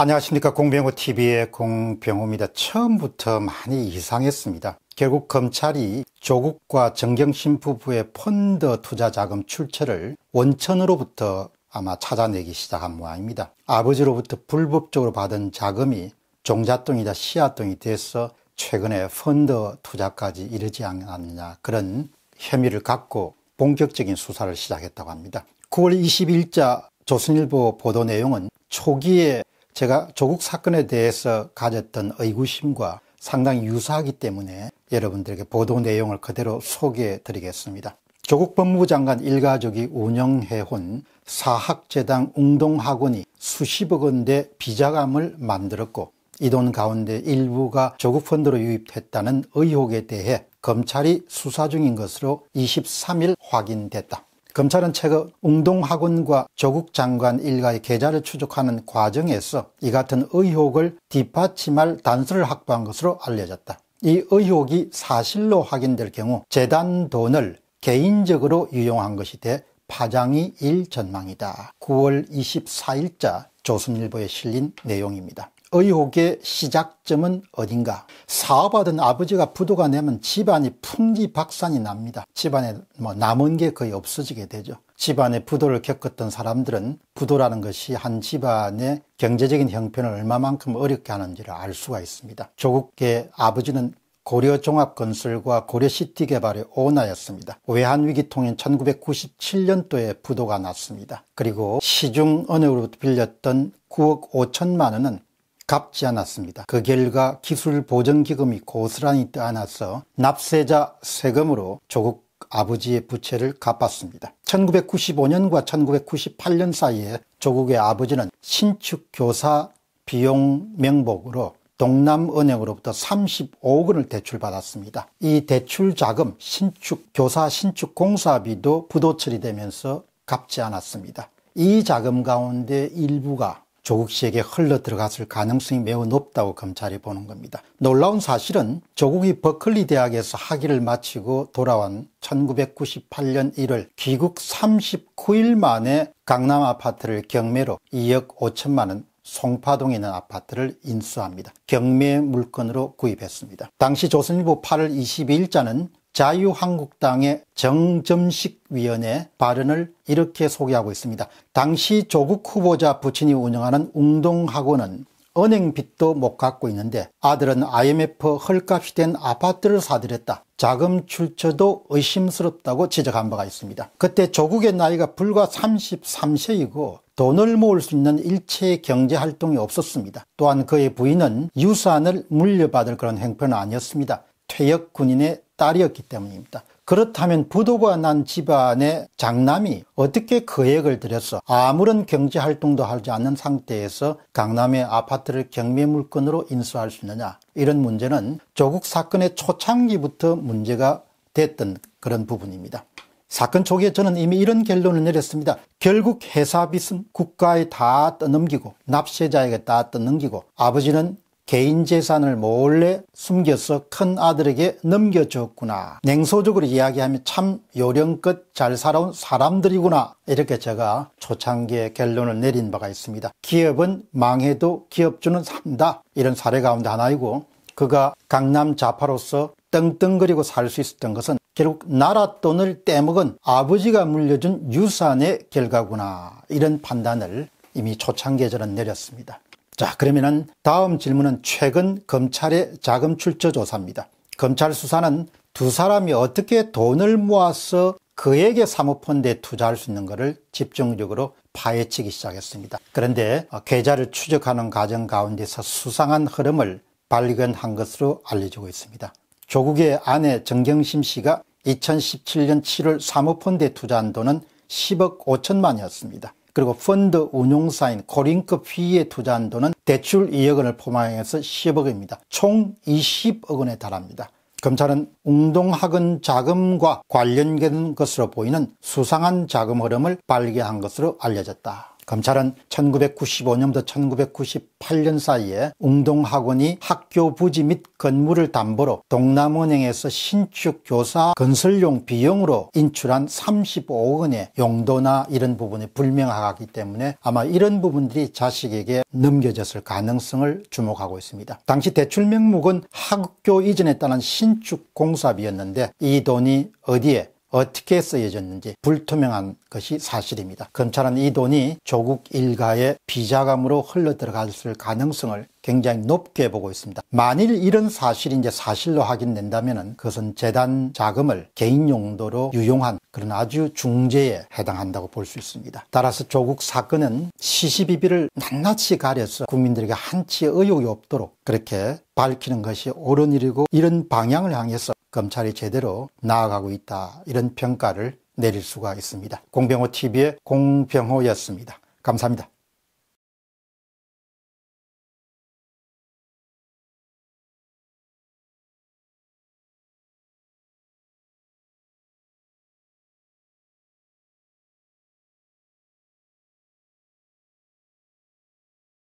안녕하십니까 공병호 TV의 공병호입니다. 처음부터 많이 이상했습니다. 결국 검찰이 조국과 정경심 부부의 펀드 투자 자금 출처를 원천으로부터 아마 찾아내기 시작한 모양입니다. 아버지로부터 불법적으로 받은 자금이 종잣돈이다 씨앗돈이 돼서 최근에 펀드 투자까지 이르지 않았느냐 그런 혐의를 갖고 본격적인 수사를 시작했다고 합니다. 9월 20일자 조선일보 보도 내용은 초기에 제가 조국 사건에 대해서 가졌던 의구심과 상당히 유사하기 때문에 여러분들에게 보도 내용을 그대로 소개해 드리겠습니다. 조국 법무부 장관 일가족이 운영해온 사학재당 웅동학원이 수십억 원대 비자감을 만들었고 이 돈 가운데 일부가 조국 펀드로 유입했다는 의혹에 대해 검찰이 수사 중인 것으로 23일 확인됐다. 검찰은 최근 웅동학원과 조국 장관 일가의 계좌를 추적하는 과정에서 이 같은 의혹을 뒷받침할 단서를 확보한 것으로 알려졌다. 이 의혹이 사실로 확인될 경우 재단 돈을 개인적으로 유용한 것이 돼 파장이 일 전망이다. 9월 24일자 조선일보에 실린 내용입니다. 의혹의 시작점은 어딘가 사업하던 아버지가 부도가 내면 집안이 풍지박산이 납니다 집안에 뭐 남은 게 거의 없어지게 되죠 집안에 부도를 겪었던 사람들은 부도라는 것이 한 집안의 경제적인 형편을 얼마만큼 어렵게 하는지를 알 수가 있습니다 조국의 아버지는 고려종합건설과 고려시티 개발의 오너였습니다. 외환위기통인 1997년도에 부도가 났습니다. 그리고 시중 은행으로 빌렸던 9억 5천만 원은 갚지 않았습니다. 그 결과 기술 보전기금이 고스란히 떠안아서 납세자 세금으로 조국 아버지의 부채를 갚았습니다. 1995년과 1998년 사이에 조국의 아버지는 신축 교사 비용 명복으로 동남은행으로부터 35억 원을 대출받았습니다. 이 대출 자금 신축 교사 신축 공사비도 부도 처리되면서 갚지 않았습니다. 이 자금 가운데 일부가 조국 씨에게 흘러 들어갔을 가능성이 매우 높다고 검찰이 보는 겁니다. 놀라운 사실은 조국이 버클리 대학에서 학위를 마치고 돌아온 1998년 1월 귀국 39일 만에 강남 아파트를 경매로 2억 5천만 원 송파동에 있는 아파트를 인수합니다. 경매 물건으로 구입했습니다. 당시 조선일보 8월 22일자는 자유한국당의 정점식 위원회 발언을 이렇게 소개하고 있습니다. 당시 조국 후보자 부친이 운영하는 웅동학원은 은행빚도 못갖고 있는데 아들은 IMF 헐값이 된 아파트를 사들였다. 자금 출처도 의심스럽다고 지적한 바가 있습니다. 그때 조국의 나이가 불과 33세이고 돈을 모을 수 있는 일체의 경제활동이 없었습니다. 또한 그의 부인은 유산을 물려받을 그런 행편은 아니었습니다. 퇴역 군인의 딸이었기 때문입니다. 그렇다면 부도가 난 집안의 장남이 어떻게 거액을 그 들여서 아무런 경제 활동도 하지 않는 상태에서 강남의 아파트를 경매 물건으로 인수할 수 있느냐 이런 문제는 조국 사건의 초창기부터 문제가 됐던 그런 부분입니다. 사건 초기에 저는 이미 이런 결론을 내렸습니다. 결국 회사빚은 국가에 다 떠넘기고 납세자에게 다 떠넘기고 아버지는 개인 재산을 몰래 숨겨서 큰 아들에게 넘겨줬구나. 냉소적으로 이야기하면 참 요령껏 잘 살아온 사람들이구나. 이렇게 제가 초창기에 결론을 내린 바가 있습니다. 기업은 망해도 기업주는 산다. 이런 사례 가운데 하나이고 그가 강남 자파로서 떵떵거리고 살 수 있었던 것은 결국 나라 돈을 떼먹은 아버지가 물려준 유산의 결과구나 이런 판단을 이미 초창기에 저는 내렸습니다. 자, 그러면은 다음 질문은 최근 검찰의 자금 출처 조사입니다. 검찰 수사는 두 사람이 어떻게 돈을 모아서 그에게 사모펀드에 투자할 수 있는 것을 집중적으로 파헤치기 시작했습니다. 그런데 계좌를 추적하는 과정 가운데서 수상한 흐름을 발견한 것으로 알려지고 있습니다. 조국의 아내 정경심 씨가 2017년 7월 사모펀드에 투자한 돈은 10억 5천만이었습니다. 그리고 펀드 운용사인 코링크 p 의 투자한 돈은 대출 2억 원을 포함해서 10억 원입니다. 총 20억 원에 달합니다. 검찰은 웅동학은 자금과 관련된 것으로 보이는 수상한 자금 흐름을 발견한 것으로 알려졌다. 검찰은 1995년부터 1998년 사이에 웅동학원이 학교 부지 및 건물을 담보로 동남은행에서 신축 교사 건설용 비용으로 인출한 35억 원의 용도나 이런 부분이 불명확하기 때문에 아마 이런 부분들이 자식에게 넘겨졌을 가능성을 주목하고 있습니다. 당시 대출 명목은 학교 이전에 따른 신축 공사비였는데 이 돈이 어디에 어떻게 쓰여졌는지 불투명한 것이 사실입니다. 검찰은 이 돈이 조국 일가의 비자감으로 흘러들어갔을 가능성을 굉장히 높게 보고 있습니다. 만일 이런 사실이 이제 사실로 확인된다면 그것은 재단 자금을 개인 용도로 유용한 그런 아주 중재에 해당한다고 볼 수 있습니다. 따라서 조국 사건은 시시비비를 낱낱이 가려서 국민들에게 한치의 의욕이 없도록 그렇게 밝히는 것이 옳은 일이고 이런 방향을 향해서 검찰이 제대로 나아가고 있다 이런 평가를 내릴 수가 있습니다. 공병호 TV의 공병호였습니다. 감사합니다.